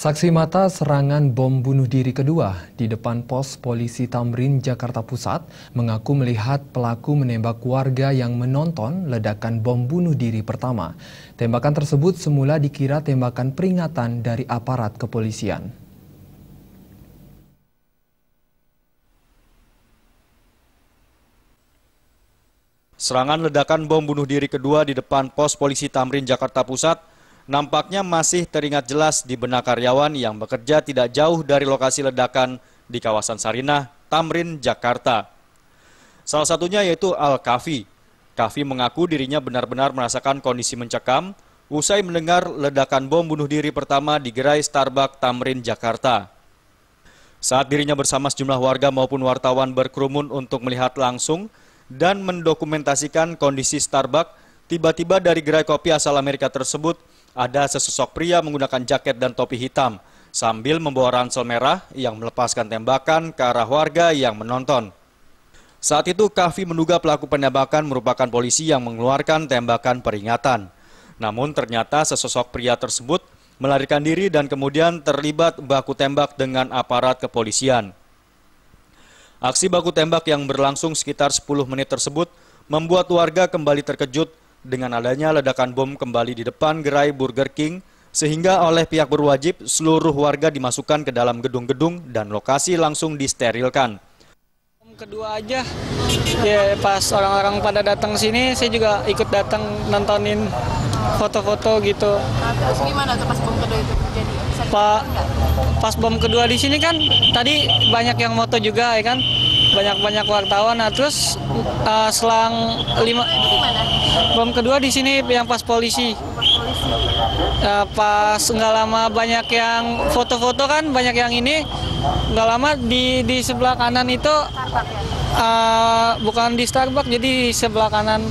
Saksi mata serangan bom bunuh diri kedua di depan pos polisi Tamrin, Jakarta Pusat mengaku melihat pelaku menembak warga yang menonton ledakan bom bunuh diri pertama. Tembakan tersebut semula dikira tembakan peringatan dari aparat kepolisian. Serangan ledakan bom bunuh diri kedua di depan pos polisi Tamrin, Jakarta Pusat nampaknya masih teringat jelas di benak karyawan yang bekerja tidak jauh dari lokasi ledakan di kawasan Sarinah, Tamrin, Jakarta. Salah satunya yaitu Al-Kafi. Kafi mengaku dirinya benar-benar merasakan kondisi mencekam usai mendengar ledakan bom bunuh diri pertama di gerai Starbucks Tamrin, Jakarta. Saat dirinya bersama sejumlah warga maupun wartawan berkerumun untuk melihat langsung dan mendokumentasikan kondisi Starbucks, tiba-tiba dari gerai kopi asal Amerika tersebut ada sesosok pria menggunakan jaket dan topi hitam sambil membawa ransel merah yang melepaskan tembakan ke arah warga yang menonton. Saat itu Kahfi menduga pelaku penembakan merupakan polisi yang mengeluarkan tembakan peringatan. Namun ternyata sesosok pria tersebut melarikan diri dan kemudian terlibat baku tembak dengan aparat kepolisian. Aksi baku tembak yang berlangsung sekitar 10 menit tersebut membuat warga kembali terkejut dengan adanya ledakan bom kembali di depan gerai Burger King, sehingga oleh pihak berwajib seluruh warga dimasukkan ke dalam gedung-gedung dan lokasi langsung disterilkan. Kedua aja, ya pas orang-orang pada datang sini, saya juga ikut datang nontonin foto-foto gitu. Terus gimana tuh pas bom kedua itu terjadi? Pak, pas bom kedua di sini kan tadi banyak yang moto juga ya kan, banyak-banyak wartawan. Nah, terus uh, selang lima bom kedua di sini yang pas polisi. Uh, pas nggak lama banyak yang foto-foto kan, banyak yang ini. Nggak lama di di sebelah kanan itu uh, bukan di Starbucks, jadi di sebelah kanan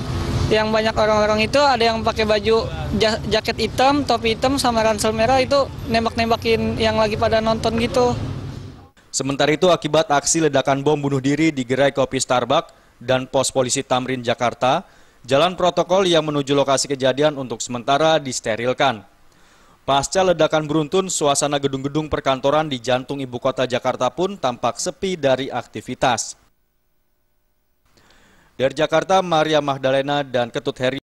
yang banyak orang-orang itu ada yang pakai baju ja jaket hitam, topi hitam sama ransel merah itu nembak-nembakin yang lagi pada nonton gitu. Sementara itu akibat aksi ledakan bom bunuh diri di gerai kopi Starbucks dan pos polisi Tamrin Jakarta, jalan protokol yang menuju lokasi kejadian untuk sementara disterilkan. Pasca ledakan beruntun, suasana gedung-gedung perkantoran di jantung ibu kota Jakarta pun tampak sepi dari aktivitas. Dari Jakarta, Maria Magdalena dan Ketut Heri